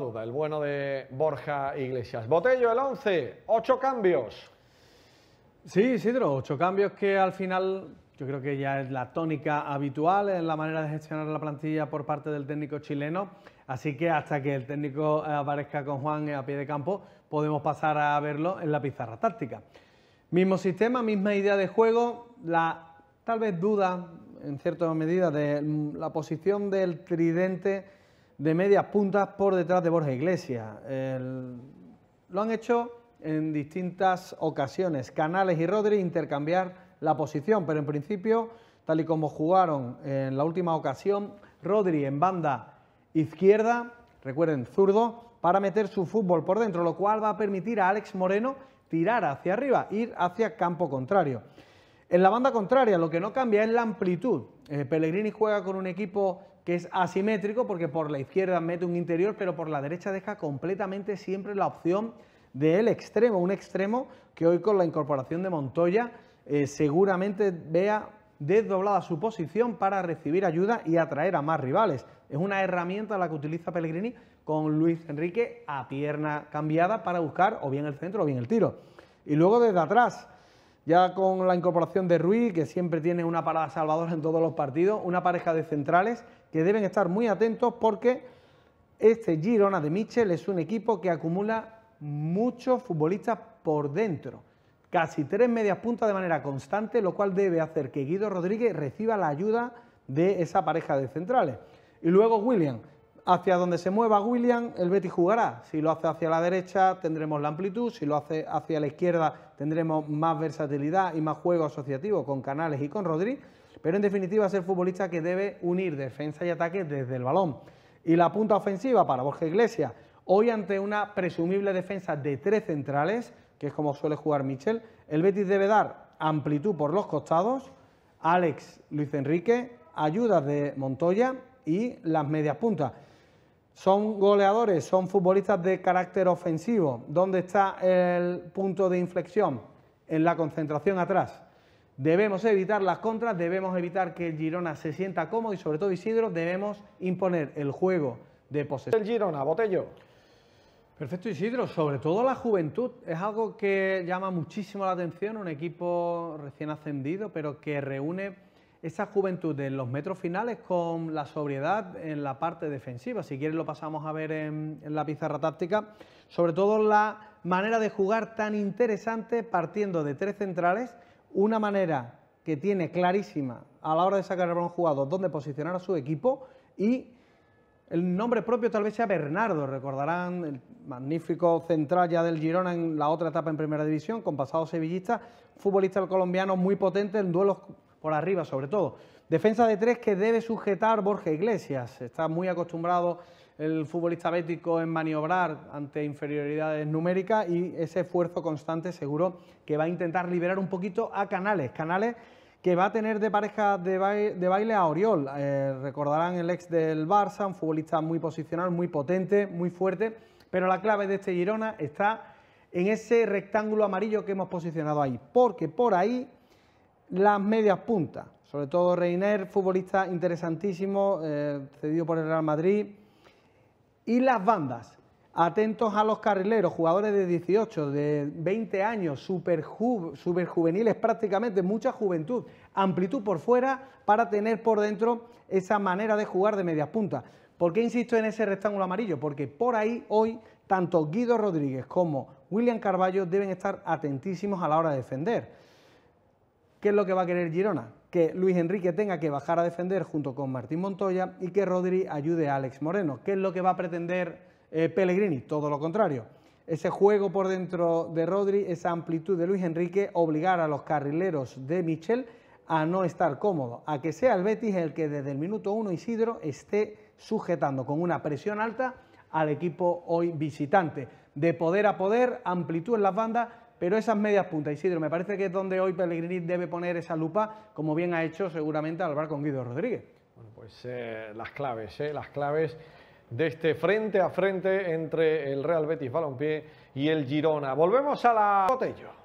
el bueno de Borja Iglesias. Botello, el 11, ocho cambios. Sí, Isidro, ocho cambios que al final yo creo que ya es la tónica habitual, en la manera de gestionar la plantilla por parte del técnico chileno. Así que hasta que el técnico eh, aparezca con Juan eh, a pie de campo, podemos pasar a verlo en la pizarra táctica. Mismo sistema, misma idea de juego, la tal vez duda en cierta medida de la posición del tridente de medias puntas por detrás de Borja Iglesias. lo han hecho en distintas ocasiones, Canales y Rodri intercambiar la posición, pero en principio, tal y como jugaron en la última ocasión, Rodri en banda izquierda, recuerden, zurdo, para meter su fútbol por dentro, lo cual va a permitir a Alex Moreno tirar hacia arriba, ir hacia campo contrario. En la banda contraria, lo que no cambia es la amplitud. Eh, Pellegrini juega con un equipo que es asimétrico porque por la izquierda mete un interior, pero por la derecha deja completamente siempre la opción del extremo, un extremo que hoy con la incorporación de Montoya eh, seguramente vea desdoblada su posición para recibir ayuda y atraer a más rivales. Es una herramienta la que utiliza Pellegrini con Luis Enrique a pierna cambiada para buscar o bien el centro o bien el tiro. Y luego desde atrás, ya con la incorporación de Ruiz, que siempre tiene una parada salvadora en todos los partidos, una pareja de centrales que deben estar muy atentos porque este Girona de Michel es un equipo que acumula muchos futbolistas por dentro. Casi tres medias puntas de manera constante, lo cual debe hacer que Guido Rodríguez reciba la ayuda de esa pareja de centrales. Y luego William, Hacia donde se mueva William, el Betis jugará. Si lo hace hacia la derecha, tendremos la amplitud. Si lo hace hacia la izquierda, tendremos más versatilidad y más juego asociativo con Canales y con Rodríguez. Pero en definitiva, es el futbolista que debe unir defensa y ataque desde el balón. Y la punta ofensiva para Borja Iglesias, hoy ante una presumible defensa de tres centrales, que es como suele jugar Michel, el Betis debe dar amplitud por los costados. Alex, Luis Enrique, ayuda de Montoya y las medias puntas. Son goleadores, son futbolistas de carácter ofensivo. ¿Dónde está el punto de inflexión? En la concentración atrás. Debemos evitar las contras, debemos evitar que el Girona se sienta cómodo y sobre todo Isidro debemos imponer el juego de posesión. El Girona, Botello. Perfecto Isidro, sobre todo la juventud. Es algo que llama muchísimo la atención, un equipo recién ascendido, pero que reúne esa juventud en los metros finales con la sobriedad en la parte defensiva. Si quieres lo pasamos a ver en, la pizarra táctica. Sobre todo la manera de jugar tan interesante partiendo de tres centrales, una manera que tiene clarísima a la hora de sacar el balón jugado dónde posicionar a su equipo y el nombre propio tal vez sea Bernardo, recordarán el magnífico central ya del Girona en la otra etapa en Primera División, con pasado sevillista, futbolista colombiano muy potente en duelos por arriba sobre todo. Defensa de tres que debe sujetar Borja Iglesias. Está muy acostumbrado el futbolista bético en maniobrar ante inferioridades numéricas y ese esfuerzo constante seguro que va a intentar liberar un poquito a Canales. Canales que va a tener de pareja de baile, a Oriol. Eh, recordarán el ex del Barça, un futbolista muy posicional, muy potente, muy fuerte, pero la clave de este Girona está en ese rectángulo amarillo que hemos posicionado ahí, porque por ahí las medias puntas, sobre todo Reiner, futbolista interesantísimo, eh, cedido por el Real Madrid, y las bandas. Atentos a los carrileros, jugadores de 18, de 20 años, super, juveniles prácticamente, mucha juventud, amplitud por fuera para tener por dentro esa manera de jugar de medias puntas. ¿Por qué insisto en ese rectángulo amarillo? Porque por ahí hoy tanto Guido Rodríguez como William Carballo deben estar atentísimos a la hora de defender ¿Qué es lo que va a querer Girona? Que Luis Enrique tenga que bajar a defender junto con Martín Montoya y que Rodri ayude a Alex Moreno. ¿Qué es lo que va a pretender eh, Pellegrini? Todo lo contrario. Ese juego por dentro de Rodri, esa amplitud de Luis Enrique, obligar a los carrileros de Michel a no estar cómodo, a que sea el Betis el que desde el minuto 1 Isidro esté sujetando con una presión alta al equipo hoy visitante. De poder a poder, amplitud en las bandas pero esas medias puntas, Isidro, me parece que es donde hoy Pellegrini debe poner esa lupa, como bien ha hecho seguramente al hablar con Guido Rodríguez. Bueno, pues eh, las claves, eh, las claves de este frente a frente entre el Real Betis Balompié y el Girona. Volvemos a la Botello.